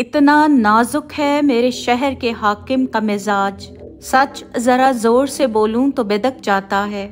इतना नाजुक है मेरे शहर के हाकिम का मिजाज सच ज़रा ज़ोर से बोलूँ तो बेदक जाता है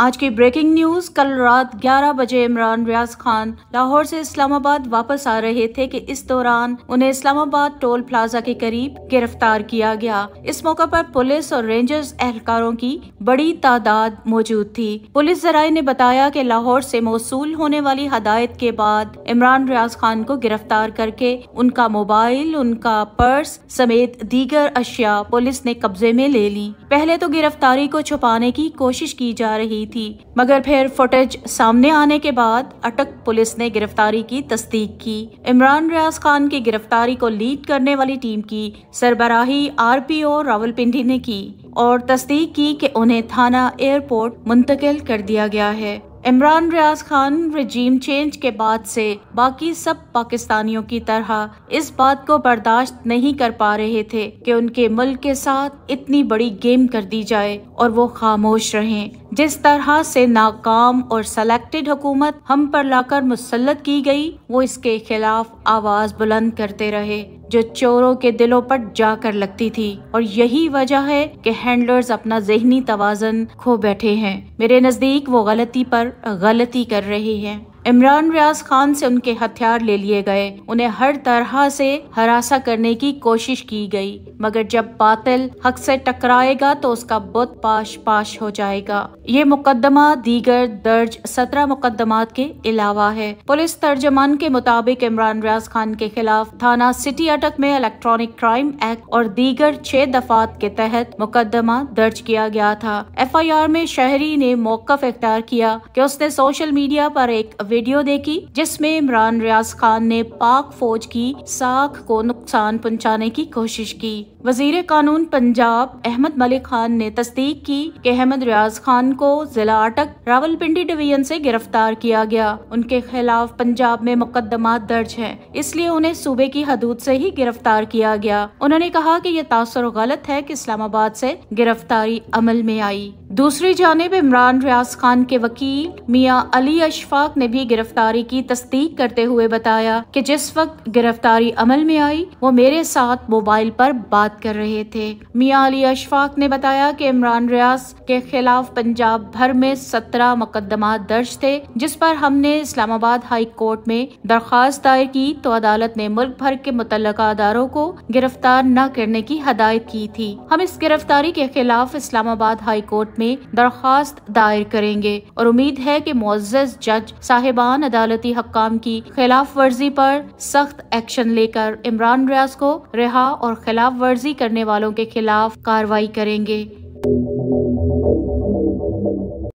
आज की ब्रेकिंग न्यूज कल रात 11 बजे इमरान रियाज खान लाहौर से इस्लामाबाद वापस आ रहे थे कि इस दौरान उन्हें इस्लामाबाद टोल प्लाजा के करीब गिरफ्तार किया गया इस मौके पर पुलिस और रेंजर्स एहलकारों की बड़ी तादाद मौजूद थी पुलिस जराये ने बताया कि लाहौर से मौसू होने वाली हदायत के बाद इमरान रियाज खान को गिरफ्तार करके उनका मोबाइल उनका पर्स समेत दीगर अशिया पुलिस ने कब्जे में ले ली पहले तो गिरफ्तारी को छुपाने की कोशिश की जा रही की थी मगर फिर फुटेज सामने आने के बाद अटक पुलिस ने गिरफ्तारी की तस्दीक की इमरान रियाज खान की गिरफ्तारी को लीड करने वाली टीम की सरबराही आर पी रावल रावलपिंडी ने की और तस्दीक की कि उन्हें थाना एयरपोर्ट मुंतकिल कर दिया गया है इमरान रियाज खान रजीम चेंज के बाद से बाकी सब पाकिस्तानियों की तरह इस बात को बर्दाश्त नहीं कर पा रहे थे कि उनके मुल्क के साथ इतनी बड़ी गेम कर दी जाए और वो खामोश रहें जिस तरह से नाकाम और सेलेक्टेड हुकूमत हम पर लाकर मुसलत की गई वो इसके खिलाफ आवाज बुलंद करते रहे जो चोरों के दिलों पर जाकर लगती थी और यही वजह है कि हैंडलर्स अपना जहनी तोजन खो बैठे हैं मेरे नज़दीक वो गलती पर गलती कर रहे हैं इमरान रियाज खान से उनके हथियार ले लिए गए उन्हें हर तरह से हरासा करने की कोशिश की गई मगर जब बातिल हक से टकराएगा तो उसका बुत पाश पाश हो जाएगा ये मुकदमा दीगर दर्ज सत्रह मुकदमात के अलावा है पुलिस तर्जमान के मुताबिक इमरान रियाज खान के खिलाफ थाना सिटी अटक में इलेक्ट्रॉनिक क्राइम एक्ट और दीगर छह दफात के तहत मुकदमा दर्ज किया गया था एफ आई आर में शहरी ने मौकफ इख्तियार किया कि उसने सोशल मीडिया आरोप एक वीडियो देखी जिसमें इमरान रियाज खान ने पाक फौज की साख को नुकसान पहुंचाने की कोशिश की वजीर कानून पंजाब अहमद मलिक खान ने तस्दीक की कि अहमद रियाज खान को जिला अटक रावलपिंडी डिवीजन से गिरफ्तार किया गया उनके खिलाफ पंजाब में मुकदमा दर्ज है इसलिए उन्हें सूबे की हदूद से ही गिरफ्तार किया गया उन्होंने कहा कि यह तासर गलत है कि इस्लामाबाद से गिरफ्तारी अमल में आई दूसरी जानब इमरान रियाज खान के वकील मियाँ अली अशफाक ने भी गिरफ्तारी की तस्दीक करते हुए बताया कि जिस वक्त गिरफ्तारी अमल में आई वो मेरे साथ मोबाइल पर बात कर रहे थे मियाँ अली अशफाक ने बताया कि इमरान रियाज के खिलाफ पंजाब भर में सत्रह मुकदमा दर्ज थे जिस पर हमने इस्लामाबाद हाई कोर्ट में दरख्वास्त दायर की तो अदालत ने मुल्क भर के मुतल अदारों को गिरफ्तार न करने की हदायत की थी हम इस गिरफ्तारी के खिलाफ इस्लामाबाद हाई कोर्ट में में दरख्वास्त दायर करेंगे और उम्मीद है की मोज जज साहिबान अदालती हकाम की खिलाफ वर्जी पर सख्त एक्शन लेकर इमरान रियाज को रिहा और खिलाफ वर्जी करने वालों के खिलाफ कार्रवाई करेंगे